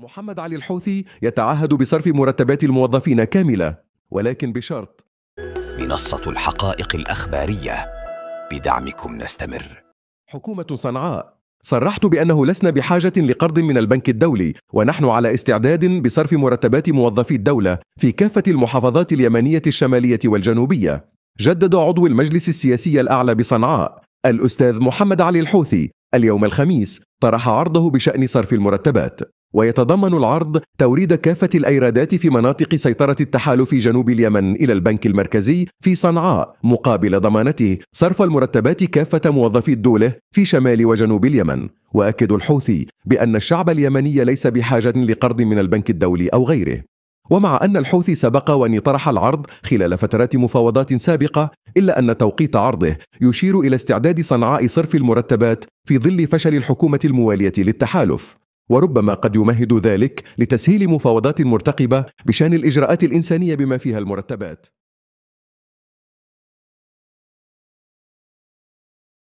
محمد علي الحوثي يتعهد بصرف مرتبات الموظفين كاملة ولكن بشرط منصة الحقائق الأخبارية بدعمكم نستمر حكومة صنعاء صرحت بأنه لسنا بحاجة لقرض من البنك الدولي ونحن على استعداد بصرف مرتبات موظفي الدولة في كافة المحافظات اليمنية الشمالية والجنوبية جدد عضو المجلس السياسي الأعلى بصنعاء الأستاذ محمد علي الحوثي اليوم الخميس طرح عرضه بشأن صرف المرتبات ويتضمن العرض توريد كافة الأيرادات في مناطق سيطرة التحالف جنوب اليمن إلى البنك المركزي في صنعاء مقابل ضمانته صرف المرتبات كافة موظفي الدولة في شمال وجنوب اليمن وأكد الحوثي بأن الشعب اليمني ليس بحاجة لقرض من البنك الدولي أو غيره ومع أن الحوثي سبق وأن طرح العرض خلال فترات مفاوضات سابقة إلا أن توقيت عرضه يشير إلى استعداد صنعاء صرف المرتبات في ظل فشل الحكومة الموالية للتحالف وربما قد يمهد ذلك لتسهيل مفاوضات مرتقبه بشان الاجراءات الانسانيه بما فيها المرتبات